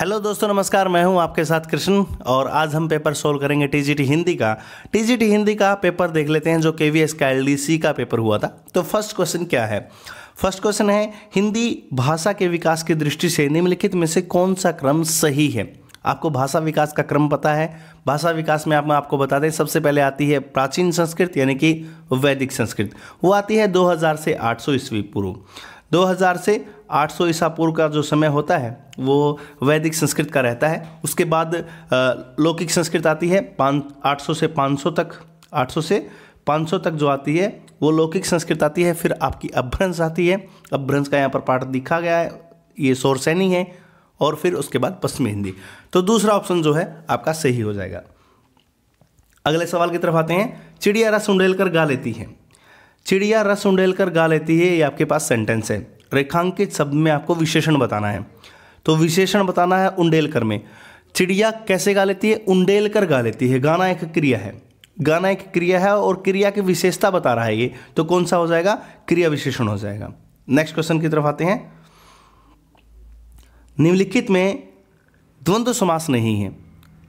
hello दोस्तों नमस्कार मैं हूं आपके साथ कृष्ण और आज हम पेपर सोल्व करेंगे टीजीटी हिंदी का टीजीटी हिंदी का पेपर देख लेते हैं जो के वी एस का एल डी सी का पेपर हुआ था तो फर्स्ट क्वेश्चन क्या है फर्स्ट क्वेश्चन है हिंदी भाषा के विकास की दृष्टि से निम्नलिखित में से कौन सा क्रम सही है आपको भाषा विकास का क्रम पता है भाषा विकास में आप मैं आपको बता दें सबसे पहले आती है प्राचीन संस्कृत यानी कि वैदिक संस्कृत वो आती है 2000 से 800 ईस्वी पूर्व 2000 से 800 ईसा पूर्व का जो समय होता है वो वैदिक संस्कृत का रहता है उसके बाद लौकिक संस्कृत आती है पाँच आठ से 500 तक 800 से 500 तक जो आती है वो लौकिक संस्कृत आती है फिर आपकी अभ्रंश आती है अभ्रंश का यहाँ पर पाठ दिखा गया है ये सौरसैनी है और फिर उसके बाद पश्चिमी हिंदी तो दूसरा ऑप्शन जो है आपका सही हो जाएगा अगले सवाल की तरफ आते हैं चिड़िया रस उंडेल कर गा लेती है चिड़िया रस उंडेलकर गा लेती है ये आपके पास सेंटेंस है रेखांकित शब्द में आपको विशेषण बताना है तो विशेषण बताना है उंडेलकर में चिड़िया कैसे गा लेती है उंडेलकर गा लेती है गाना एक क्रिया है गाना एक क्रिया है और क्रिया की विशेषता बता रहा है ये तो कौन सा हो जाएगा क्रिया विशेषण हो जाएगा नेक्स्ट क्वेश्चन की तरफ आते हैं निम्नलिखित में द्वंद्व समास नहीं है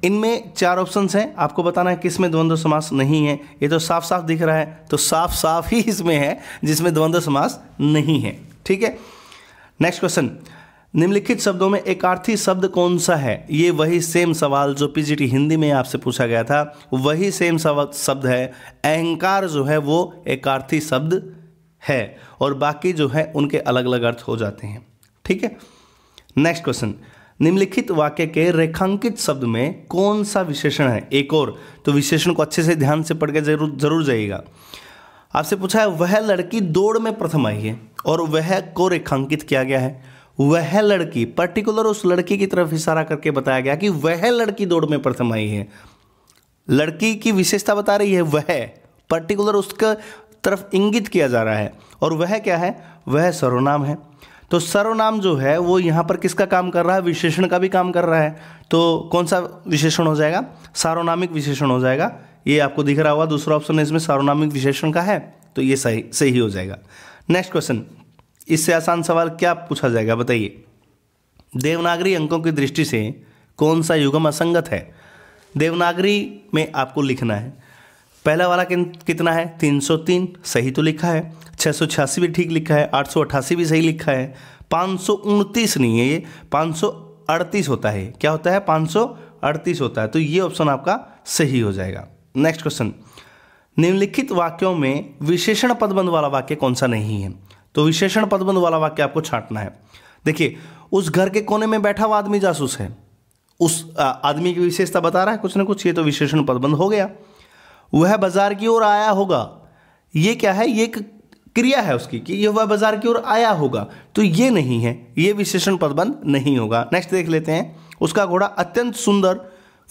इनमें चार ऑप्शंस हैं आपको बताना है किसमें द्वंद्व समास नहीं है ये तो साफ साफ दिख रहा है तो साफ साफ ही इसमें है जिसमें द्वंद्व समास नहीं है ठीक है नेक्स्ट क्वेश्चन निम्नलिखित शब्दों में एकार्थी शब्द कौन सा है ये वही सेम सवाल जो पीजीटी हिंदी में आपसे पूछा गया था वही सेम शब्द है अहंकार जो है वो एकार्थी शब्द है और बाकी जो है उनके अलग अलग अर्थ हो जाते हैं ठीक है नेक्स्ट क्वेश्चन निम्नलिखित वाक्य के रेखांकित शब्द में कौन सा विशेषण है एक और तो विशेषण को अच्छे से ध्यान से पढ़ के जरूर जरूर जाइएगा आपसे पूछा है वह लड़की दौड़ में प्रथम आई है और वह को रेखांकित किया गया है वह लड़की पर्टिकुलर उस लड़की की तरफ इशारा करके बताया गया कि वह लड़की दौड़ में प्रथम आई है लड़की की विशेषता बता रही है वह पर्टिकुलर उसका तरफ इंगित किया जा रहा है और वह क्या है वह सर्वनाम है तो सर्वनाम जो है वो यहाँ पर किसका काम कर रहा है विशेषण का भी काम कर रहा है तो कौन सा विशेषण हो जाएगा सार्वनामिक विशेषण हो जाएगा ये आपको दिख रहा होगा दूसरा ऑप्शन इसमें सार्वनामिक विशेषण का है तो ये सही सही हो जाएगा नेक्स्ट क्वेश्चन इससे आसान सवाल क्या पूछा जाएगा बताइए देवनागरी अंकों की दृष्टि से कौन सा युगम असंगत है देवनागरी में आपको लिखना है पहला वाला कितना है 303 सही तो लिखा है छः भी ठीक लिखा है आठ भी सही लिखा है पाँच नहीं है ये पाँच होता है क्या होता है पाँच होता है तो ये ऑप्शन आपका सही हो जाएगा नेक्स्ट क्वेश्चन निम्नलिखित वाक्यों में विशेषण पदबंध वाला वाक्य कौन सा नहीं है तो विशेषण पदबंध वाला वाक्य आपको छांटना है देखिए उस घर के कोने में बैठा हुआ आदमी जासूस है उस आदमी की विशेषता बता रहा है कुछ ना कुछ ये तो विशेषण पदबंध हो गया वह बाजार की ओर आया होगा ये क्या है ये एक क्रिया है उसकी कि यह वह बाजार की ओर आया होगा तो ये नहीं है ये विशेषण पदबंध नहीं होगा नेक्स्ट देख लेते हैं उसका घोड़ा अत्यंत सुंदर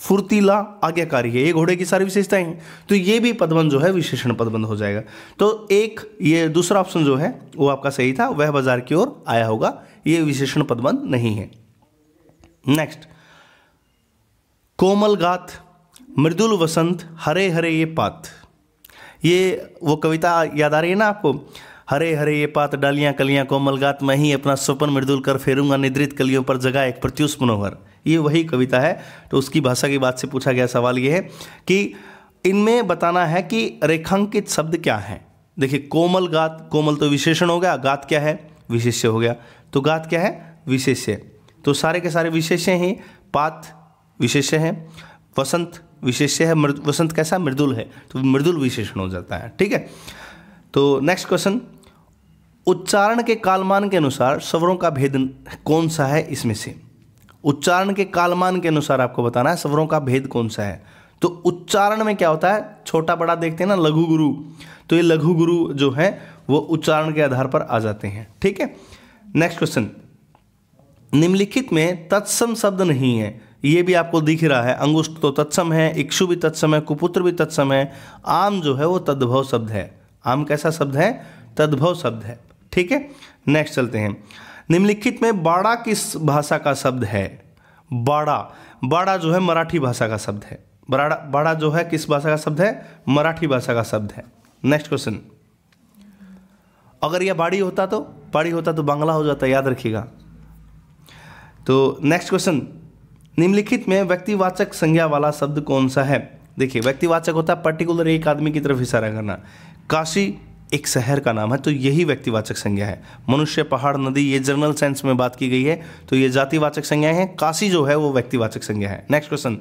फुर्तीला आज्ञाकारी है ये घोड़े की सारी विशेषताएं हैं तो ये भी पदबंध जो है विशेषण पदबंध हो जाएगा तो एक ये दूसरा ऑप्शन जो है वो आपका सही था वह बाजार की ओर आया होगा ये विशेषण पदबंध नहीं है नेक्स्ट कोमल गाथ मृदुल वसंत हरे हरे ये पात ये वो कविता याद आ रही है ना आपको हरे हरे ये पात डालियाँ कलियाँ कोमल गात मैं ही अपना स्वपन मृदुल कर फेरूंगा निद्रित कलियों पर जगा एक प्रत्युष मनोहर ये वही कविता है तो उसकी भाषा की बात से पूछा गया सवाल ये है कि इनमें बताना है कि रेखांकित शब्द क्या हैं देखिए कोमल गात कोमल तो विशेषण हो गया गात क्या है विशेष्य हो गया तो गात क्या है विशेष्य तो सारे के सारे विशेष्य हैं पात विशेष्य हैं वसंत विशेष्य है वसंत कैसा मृदुल है तो मृदुल विशेषण हो जाता है ठीक है तो नेक्स्ट क्वेश्चन उच्चारण के कालमान के अनुसार स्वरों का भेद कौन सा है इसमें से उच्चारण के कालमान के अनुसार आपको बताना है स्वरों का भेद कौन सा है तो उच्चारण में क्या होता है छोटा बड़ा देखते हैं ना लघु गुरु तो ये लघु गुरु जो है वो उच्चारण के आधार पर आ जाते हैं ठीक है नेक्स्ट क्वेश्चन निम्नलिखित में तत्सम शब्द नहीं है ये भी आपको दिख रहा है अंगुष्ठ तो तत्सम है इक्षु भी तत्सम है कुपुत्र भी तत्सम है आम जो है वो तद्भव शब्द है आम कैसा शब्द है तद्भव शब्द है ठीक है नेक्स्ट चलते हैं निम्नलिखित में बाड़ा किस भाषा का शब्द है बाड़ा बाड़ा जो है मराठी भाषा का शब्द है बाड़ा बाड़ा जो है किस भाषा का शब्द है मराठी भाषा का शब्द है नेक्स्ट क्वेश्चन अगर यह बाड़ी होता तो बाड़ी होता तो बांग्ला हो जाता याद रखिएगा तो नेक्स्ट क्वेश्चन निम्नलिखित में व्यक्तिवाचक संज्ञा वाला शब्द कौन सा है देखिए व्यक्तिवाचक होता है पर्टिकुलर एक आदमी की तरफ इशारा करना काशी एक शहर का नाम है तो यही व्यक्तिवाचक संज्ञा है मनुष्य पहाड़ नदी ये जर्नल सेंस में बात की गई है तो ये जातिवाचक संज्ञा है काशी जो है वो व्यक्तिवाचक संज्ञा है नेक्स्ट क्वेश्चन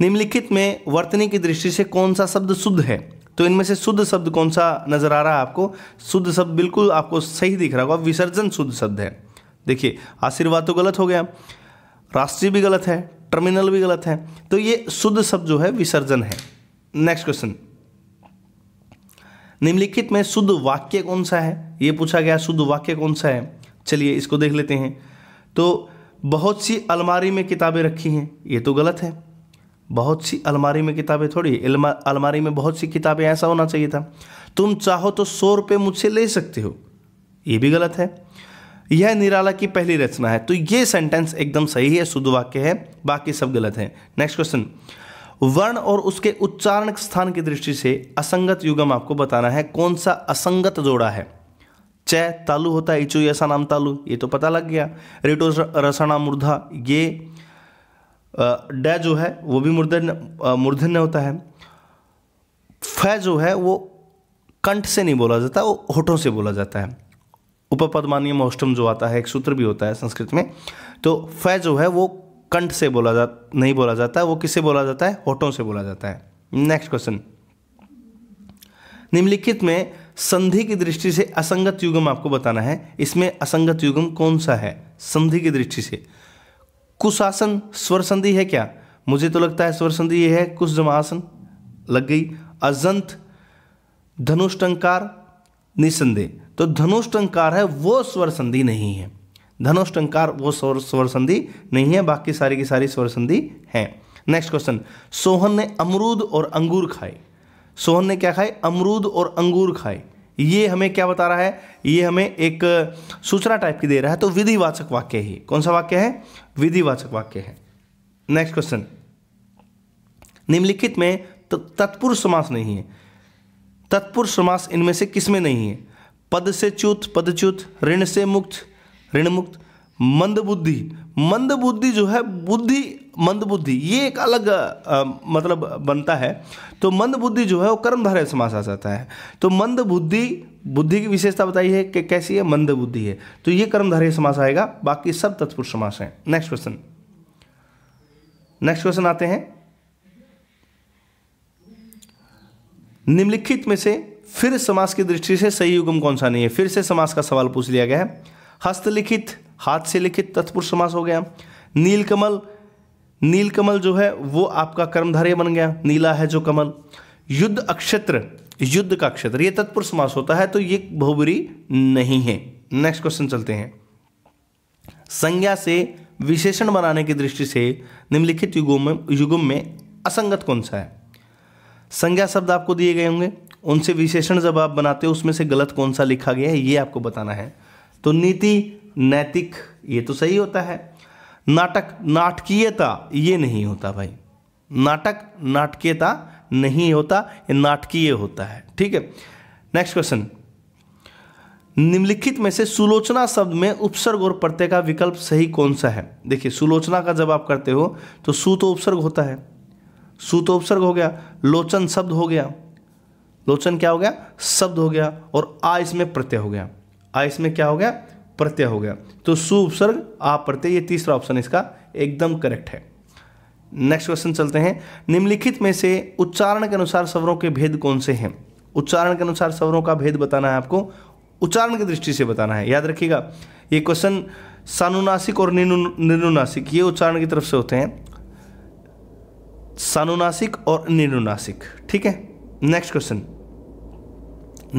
निम्नलिखित में वर्तनी की दृष्टि से कौन सा शब्द शुद्ध है तो इनमें से शुद्ध शब्द कौन सा नजर आ रहा है आपको शुद्ध शब्द बिल्कुल आपको सही दिख रहा होगा विसर्जन शुद्ध शब्द है देखिए आशीर्वाद तो गलत हो गया राष्ट्रीय भी गलत है टर्मिनल भी गलत है तो ये शुद्ध शब्द जो है विसर्जन है नेक्स्ट क्वेश्चन निम्नलिखित में शुद्ध वाक्य कौन सा है ये पूछा गया शुद्ध वाक्य कौन सा है चलिए इसको देख लेते हैं तो बहुत सी अलमारी में किताबें रखी हैं ये तो गलत है बहुत सी अलमारी में किताबें थोड़ी अलमारी में बहुत सी किताबें ऐसा होना चाहिए था तुम चाहो तो सौ रुपये मुझसे ले सकते हो ये भी गलत है यह निराला की पहली रचना है तो ये सेंटेंस एकदम सही है शुद्ध वाक्य है बाकी सब गलत है नेक्स्ट क्वेश्चन वर्ण और उसके उच्चारण स्थान की दृष्टि से असंगत युगम आपको बताना है कौन सा असंगत जोड़ा है चय तालु होता है इचु ऐसा नाम तालु ये तो पता लग गया रेटो रसाना मूर्धा ये ड जो है वो भी मूर्धन्य मूर्धन्य होता है फ जो है वो कंठ से नहीं बोला जाता वो होठों से बोला जाता है उपपदमानीय मोष्टम जो आता है एक सूत्र भी होता है संस्कृत में तो फ जो है वो कंठ से बोला जा नहीं बोला जाता है वो किससे बोला जाता है होठों से बोला जाता है नेक्स्ट क्वेश्चन निम्नलिखित में संधि की दृष्टि से असंगत युगम आपको बताना है इसमें असंगत युगम कौन सा है संधि की दृष्टि से कुशासन स्वर संधि है क्या मुझे तो लगता है स्वर संधि ये है कुश जमासन लग गई अजंत धनुष्टंकार निसंदेह तो धनुष्टंकार है वो स्वर संधि नहीं है धनुष्टंकार वो स्वर स्वर संधि नहीं है बाकी सारी की सारी स्वर संधि है नेक्स्ट क्वेश्चन सोहन ने अमरूद और अंगूर खाए सोहन ने क्या खाए अमरूद और अंगूर खाए ये हमें क्या बता रहा है ये हमें एक सूचना टाइप की दे रहा है तो विधिवाचक वाक्य ही कौन सा वाक्य है विधिवाचक वाक्य है नेक्स्ट क्वेश्चन निम्नलिखित में तत्पुरुष समास नहीं है तत्पुरुष समास इनमें से किसमें नहीं है पद से च्युत पदच्युत ऋण से मुक्त ऋण मुक्त मंद बुद्धि मंद बुद्धि जो है बुद्धि मंद बुद्धि ये एक अलग आ, मतलब बनता है तो मंद बुद्धि जो है वो कर्मधारय समास आ जाता है तो मंद बुद्धि बुद्धि की विशेषता बताई है कि कैसी है मंद बुद्धि है तो ये कर्मधारय समास आएगा बाकी सब तत्पुरुष समास हैं नेक्स्ट क्वेश्चन नेक्स्ट क्वेश्चन आते हैं निम्नलिखित में से फिर समास की दृष्टि से सही युगम कौन सा नहीं है फिर से समास का सवाल पूछ लिया गया है हस्तलिखित हाथ से लिखित तत्पुरुष समास हो गया नीलकमल नीलकमल जो है वो आपका कर्मधारय बन गया नीला है जो कमल युद्ध अक्षत्र युद्ध का क्षेत्र ये तत्पुरुष समास होता है तो ये बहुबरी नहीं है नेक्स्ट क्वेश्चन चलते हैं संज्ञा से विशेषण बनाने की दृष्टि से निम्नलिखित युगों में युगम में असंगत कौन सा है संज्ञा शब्द आपको दिए गए होंगे उनसे विशेषण जब आप बनाते हो उसमें से गलत कौन सा लिखा गया है ये आपको बताना है तो नीति नैतिक ये तो सही होता है नाटक नाटकीयता ये नहीं होता भाई नाटक नाटकीयता नहीं होता ये नाटकीय होता है ठीक है नेक्स्ट क्वेश्चन निम्नलिखित में से सुलोचना शब्द में उपसर्ग और प्रत्यय का विकल्प सही कौन सा है देखिए सुलोचना का जब आप करते हो तो सू तो उपसर्ग होता है सू तो उपसर्ग हो गया लोचन शब्द हो गया लोचन क्या हो गया शब्द हो गया और आ इसमें प्रत्यय हो गया आ इसमें क्या हो गया प्रत्यय हो गया तो सु उपसर्ग आ प्रत्यय ये तीसरा ऑप्शन इसका एकदम करेक्ट है नेक्स्ट क्वेश्चन चलते हैं निम्नलिखित में से उच्चारण के अनुसार स्वरों के भेद कौन से हैं उच्चारण के अनुसार स्वरों का भेद बताना है आपको उच्चारण की दृष्टि से बताना है याद रखिएगा ये क्वेश्चन सानुनासिक और निनुनासिक ये उच्चारण की तरफ से होते हैं सानुनासिक और निनुनासिक ठीक है नेक्स्ट क्वेश्चन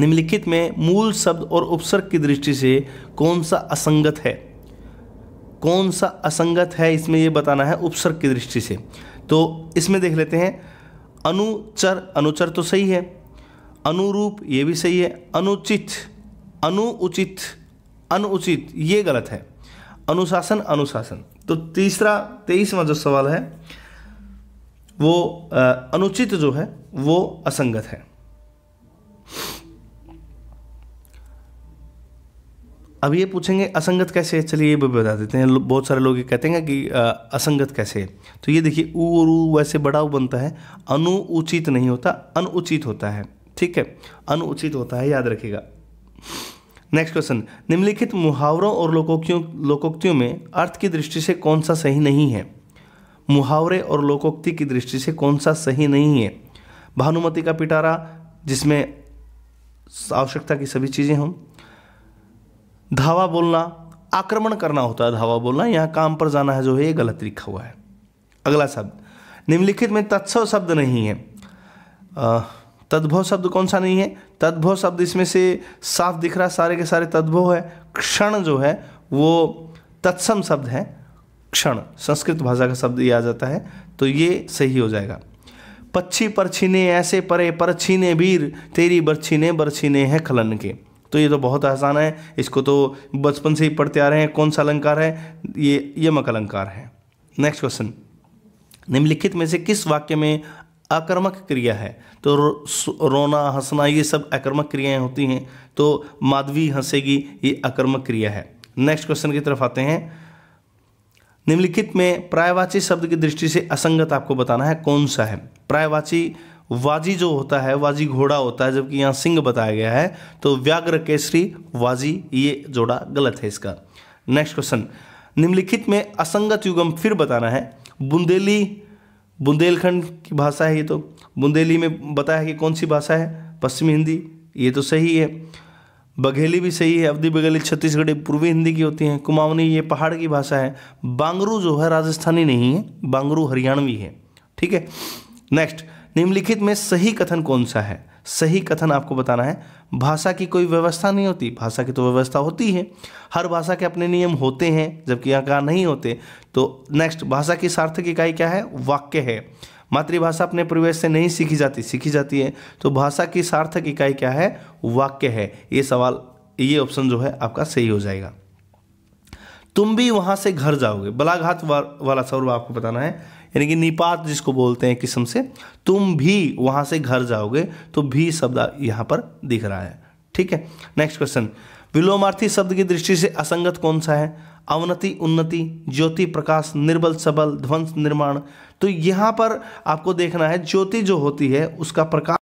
निम्नलिखित में मूल शब्द और उपसर्ग की दृष्टि से कौन सा असंगत है कौन सा असंगत है इसमें यह बताना है उपसर्ग की दृष्टि से तो इसमें देख लेते हैं अनुचर अनुचर तो सही है अनुरूप ये भी सही है अनुचित अनुउचित अनुचित ये गलत है अनुशासन अनुशासन तो तीसरा तेईसवा जो सवाल है वो अनुचित जो है वो असंगत है अब ये पूछेंगे असंगत कैसे है चलिए ये भी बता देते हैं बहुत सारे लोग ये कहते हैं कि आ, असंगत कैसे है तो ये देखिए ऊ और ऊ वैसे बड़ा ऊ बनता है अनुउचित नहीं होता अनुचित होता है ठीक है अनुचित होता है याद रखिएगा नेक्स्ट क्वेश्चन निम्नलिखित मुहावरों और लोकोक्तियों लोकोक्तियों में अर्थ की दृष्टि से कौन सा सही नहीं है मुहावरे और लोकोक्ति की दृष्टि से कौन सा सही नहीं है भानुमति का पिटारा जिसमें आवश्यकता की सभी चीज़ें हों धावा बोलना आक्रमण करना होता है धावा बोलना यहाँ काम पर जाना है जो है ये गलत लिखा हुआ है अगला शब्द निम्नलिखित में तत्सव शब्द नहीं है तद्भव शब्द कौन सा नहीं है तद्भव शब्द इसमें से साफ दिख रहा सारे के सारे तद्भव है क्षण जो है वो तत्सम शब्द है क्षण संस्कृत भाषा का शब्द ये आ जाता है तो ये सही हो जाएगा पक्षी पर छीने ऐसे परे पर छीने वीर तेरी बरछीने बरछीने हैं खलन के तो ये तो बहुत आसान है इसको तो बचपन से ही पढ़ते आ रहे हैं कौन सा अलंकार है ये यमक अलंकार है नेक्स्ट क्वेश्चन निम्नलिखित में से किस वाक्य में आक्रमक क्रिया है तो रोना हंसना ये सब आक्रमक क्रियाएं होती हैं तो माधवी हंसेगी ये आक्रमक क्रिया है नेक्स्ट क्वेश्चन की तरफ आते हैं निम्नलिखित में प्रायवाची शब्द की दृष्टि से असंगत आपको बताना है कौन सा है प्रायवाची वाजी जो होता है वाजी घोड़ा होता है जबकि यहाँ सिंह बताया गया है तो व्याग्र केसरी वाजी ये जोड़ा गलत है इसका नेक्स्ट क्वेश्चन निम्नलिखित में असंगत युगम फिर बताना है बुंदेली बुंदेलखंड की भाषा है ये तो बुंदेली में बताया कि कौन सी भाषा है पश्चिमी हिंदी ये तो सही है बघेली भी सही है अवधि बघेली छत्तीसगढ़ी पूर्वी हिंदी की होती हैं कुमाऊनी ये पहाड़ की भाषा है बांगरू जो है राजस्थानी नहीं है बांगरू हरियाणवी है ठीक है नेक्स्ट निम्नलिखित में सही कथन कौन सा है सही कथन आपको बताना है भाषा की कोई व्यवस्था नहीं होती भाषा की तो व्यवस्था होती है हर भाषा के अपने नियम होते हैं जबकि यहाँ कहा नहीं होते तो नेक्स्ट भाषा की सार्थक इकाई क्या है वाक्य है मातृभाषा अपने परिवेश से नहीं सीखी जाती सीखी जाती है तो भाषा की सार्थक इकाई क्या है वाक्य है ये सवाल ये ऑप्शन जो है आपका सही हो जाएगा तुम भी वहां से घर जाओगे बलाघात वाला स्वरूप आपको बताना है यानी कि निपात जिसको बोलते हैं किस्म से तुम भी वहां से घर जाओगे तो भी शब्द यहां पर दिख रहा है ठीक है नेक्स्ट क्वेश्चन विलोमार्थी शब्द की दृष्टि से असंगत कौन सा है अवनति उन्नति ज्योति प्रकाश निर्बल सबल ध्वंस निर्माण तो यहाँ पर आपको देखना है ज्योति जो होती है उसका प्रकाश